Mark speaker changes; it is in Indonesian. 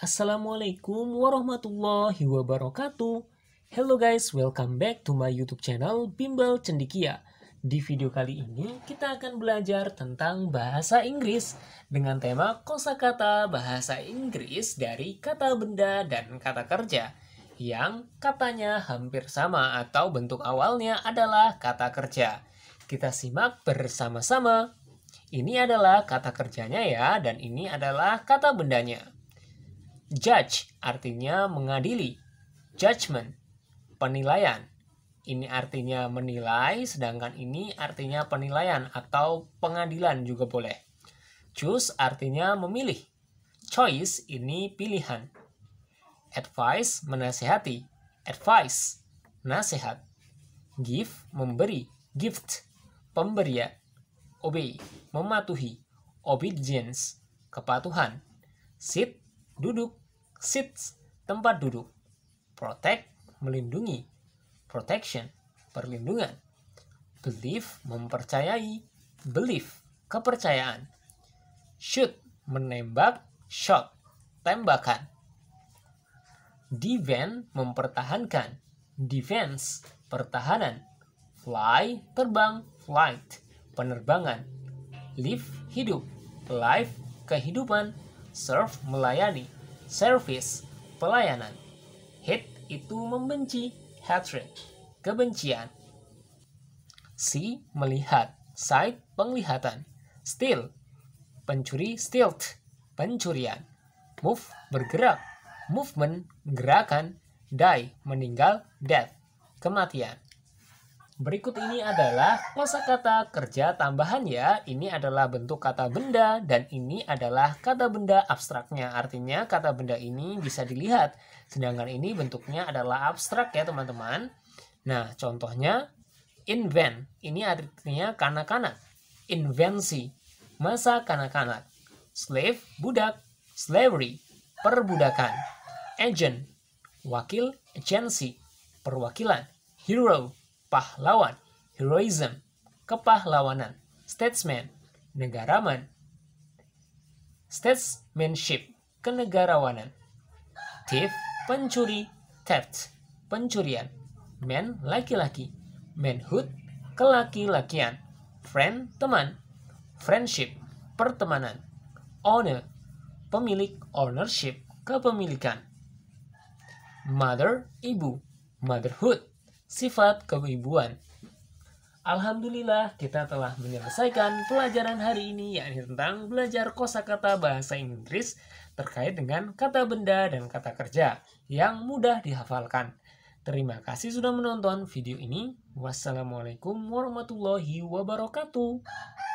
Speaker 1: Assalamualaikum warahmatullahi wabarakatuh. Hello guys, welcome back to my YouTube channel Bimbel Cendikia. Di video kali ini kita akan belajar tentang bahasa Inggris dengan tema kosakata bahasa Inggris dari kata benda dan kata kerja yang katanya hampir sama atau bentuk awalnya adalah kata kerja. Kita simak bersama-sama. Ini adalah kata kerjanya ya, dan ini adalah kata bendanya. Judge artinya mengadili. Judgment, penilaian. Ini artinya menilai, sedangkan ini artinya penilaian atau pengadilan juga boleh. Choose artinya memilih. Choice ini pilihan. Advice menasehati. Advice, nasihat. Give memberi. Gift, pemberian. Obey, mematuhi. Obedience, kepatuhan. Sit duduk, sit, tempat duduk. Protect, melindungi. Protection, perlindungan. Belief, mempercayai. Belief, kepercayaan. Shoot, menembak. Shot, tembakan. Defend, mempertahankan. Defense, pertahanan. Fly, terbang. Flight, penerbangan. Live, hidup. Life, kehidupan Serve melayani, service pelayanan. Hate itu membenci, hatred, kebencian. See melihat, sight penglihatan. Steal pencuri stealth, pencurian. Move bergerak, movement gerakan, die meninggal, death kematian. Berikut ini adalah kata kerja tambahan ya. Ini adalah bentuk kata benda dan ini adalah kata benda abstraknya. Artinya kata benda ini bisa dilihat. Sedangkan ini bentuknya adalah abstrak ya teman-teman. Nah, contohnya invent. Ini artinya kanak-kanak. Invensi, masa kanak-kanak. Slave, budak. Slavery, perbudakan. Agent, wakil agency perwakilan. Hero, pahlawan, heroism, kepahlawanan, statesman, negaraman, statesmanship, kenegarawanan, thief, pencuri, theft, pencurian, man, laki-laki, manhood, kelaki-lakian, friend, teman, friendship, pertemanan, owner, pemilik, ownership, kepemilikan, mother, ibu, motherhood, Sifat keibuan Alhamdulillah kita telah menyelesaikan pelajaran hari ini yakni tentang belajar kosakata bahasa Inggris terkait dengan kata benda dan kata kerja yang mudah dihafalkan. Terima kasih sudah menonton video ini. Wassalamualaikum warahmatullahi wabarakatuh.